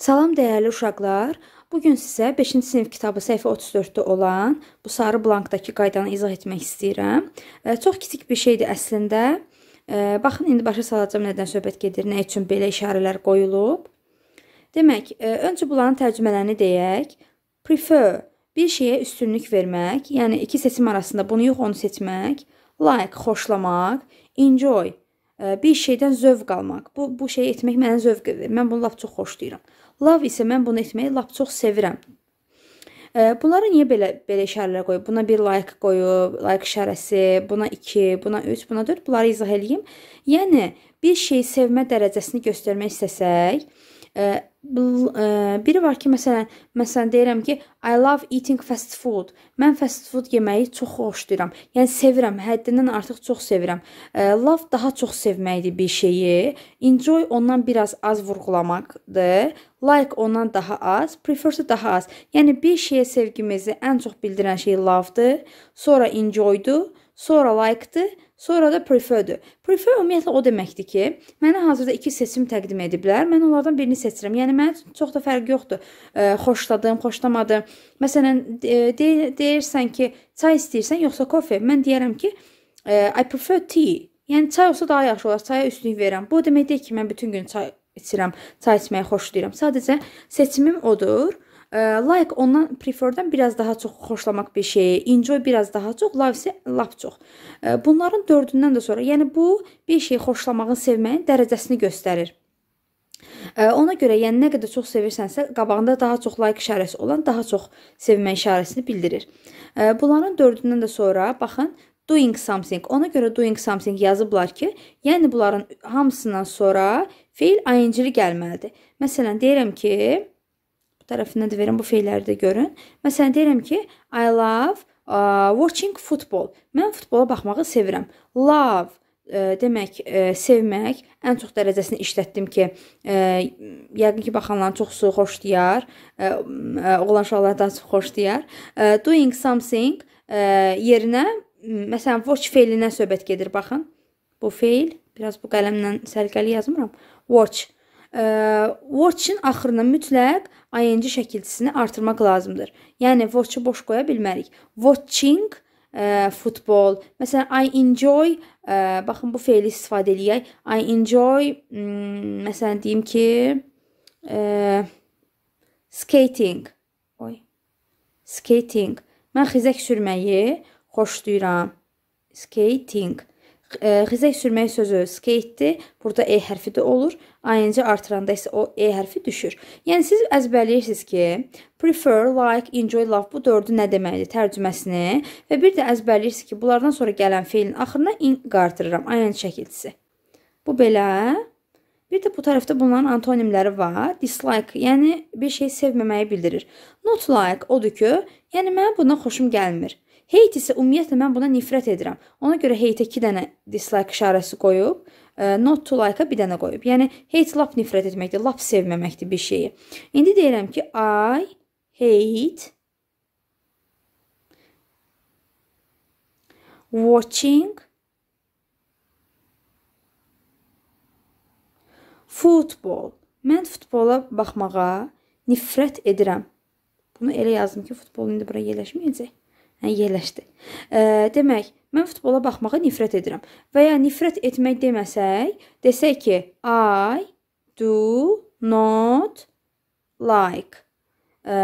Salam dəyərli uşaqlar. Bu gün sizə 5-ci sinif kitabı səhifə 34-də olan bu sarı blankdakı qaydanı izah etmək istəyirəm. E, çox kiçik bir şeydir əslində. E, baxın, indi başa salacağam nədən söhbət gedir, nə üçün belə işarələr qoyulub. Demək, e, öncə bunların tərcümələrini deyək. Prefer bir şeyə üstünlük vermək, yəni iki seçim arasında bunu yox, onu seçmək. Like xoşlamaq, enjoy bir şeydən zövq almaq. Bu bu şeyi etmək mənə zövq verir. Mən bunu lap çox xoşlayıram. Love isə mən bunu etməyi lap çox sevirəm. Bunlara niyə belə belə işarələr qoyub? Buna bir like qoyub, like işarəsi, buna 2, buna 3, buna 4. Bunları izah eləyim. Yəni bir şeyi sevmə dərəcəsini göstərmək istəsək, e, E, biri var ki, məsələn, məsələn deyirəm ki, I love eating fast food. Mən fast food yeməyi çox xoşlayıram. Yəni sevirəm, həddindən artıq çox sevirəm. E, love daha çox sevməkdir bir şeyi. Enjoy ondan biraz az vurğulamaqdır. Like ondan daha az, prefer daha az. Yəni bir şeyə sevgimizi ən çox bildirən şey love-dır, sonra enjoy-dur, sonra like-dır, Sonra da preferdir. Prefer ümumiyyətlə o deməkdir ki, mənə hazırda iki seçim təqdim ediblər. Mən onlardan birini seçirəm. Yəni mənim çox da fərqi yoxdur. E, xoşladım, xoşlamadım. Məsələn, de deyirsən ki, çay istəyirsən yoxsa kofe? Mən deyərəm ki, e, I prefer tea. Yəni çay olsa daha yaxşı olar. Çaya üstünlük verirəm. Bu o demək deyil ki, mən bütün gün çay içirəm, çay içməyi xoşlayıram. Sadəcə seçimim odur. Like ondan preferdən biraz daha çox xoşlamaq bir şeyi, enjoy biraz daha çox, love isə lap çox. Bunların dördündən də sonra, yəni bu bir şeyi xoşlamağın, sevməyin dərəcəsini göstərir. Ona görə, yəni nə qədər çox sevirsənsə, qabağında daha çox like işarəsi olan daha çox sevmə işarəsini bildirir. Bunların dördündən də sonra baxın, doing something. Ona görə doing something yazıblar ki, yəni bunların hamısından sonra feil ing-li gəlməlidir. Məsələn, deyirəm ki, tərəfindən də verəm bu feilləri də görün. Məsələn deyirəm ki, I love uh, watching football. Mən futbola baxmağı sevirəm. Love ə, e, demək ə, e, sevmək ən çox dərəcəsini işlətdim ki, ə, yəqin ki baxanların çoxusu xoşlayar, ə, oğlan uşaqlar daha çox xoşlayar. Ə, doing something ə, yerinə məsələn watch feilinə söhbət gedir baxın. Bu feil biraz bu qələmlə sərgəli yazmıram. Watch watch-in axırına mütləq ing şəkilçisini artırmaq lazımdır. Yəni watch-ı boş qoya bilmərik. Watching ə, e, futbol. Məsələn, I enjoy ə, e, baxın bu feili istifadə eləyək. I enjoy hmm, məsələn deyim ki, ə, e, skating. Oy. Skating. Mən xizək sürməyi xoşlayıram. Skating. E, xizək sürmək sözü skate-dir. Burada e hərfi də olur. ING artıranda isə o e hərfi düşür. Yəni siz əzbərləyirsiniz ki, prefer, like, enjoy, love bu dördü nə deməkdir tərcüməsini və bir də əzbərləyirsiniz ki, bunlardan sonra gələn feilin axırına ing artırıram ING şəkilçisi. Bu belə. Bir də bu tərəfdə bunların antonimləri var. Dislike, yəni bir şey sevməməyi bildirir. Not like odur ki, yəni mənə bundan xoşum gəlmir. Hate isə ümumiyyətlə mən buna nifrət edirəm. Ona görə hate-ə 2 dənə dislike işarəsi qoyub, e, not to like-a 1 dənə qoyub. Yəni hate lap nifrət etməkdir, lap sevməməkdir bir şeyi. İndi deyirəm ki, I hate watching football. Mən futbola baxmağa nifrət edirəm. Bunu elə yazdım ki, futbol indi bura yerləşməyəcək yerləşdi. E, demək, mən futbola baxmağa nifrət edirəm. Və ya nifrət etmək deməsək, desək ki, I do not like. E,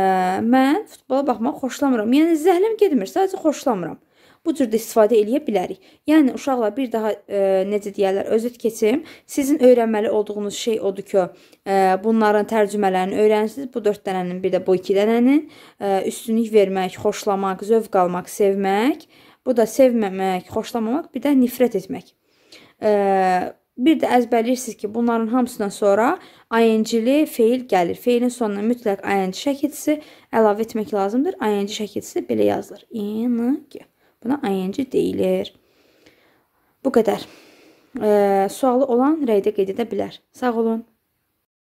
mən futbola baxmağı xoşlamıram. Yəni zəhlim getmir, sadəcə xoşlamıram bu cür də istifadə eləyə bilərik. Yəni uşaqla bir daha e, necə deyirlər, özüt keçim. Sizin öyrənməli olduğunuz şey odur ki, e, bunların tərcümələrini öyrənsiniz. Bu 4 dənənin bir də bu 2 dənənin e, üstünlük vermək, xoşlamaq, zövq almaq, sevmək, bu da sevməmək, xoşlamamaq, bir də nifrət etmək. E, bir də əzbərləyirsiniz ki, bunların hamısından sonra ing-li feil gəlir. Feilin sonuna mütləq ing şəkilçisi əlavə etmək lazımdır. ing şəkilçisi belə yazılır. ing Buna ing deyilir. Bu qədər. E, sualı olan rəydə qeyd edə bilər. Sağ olun.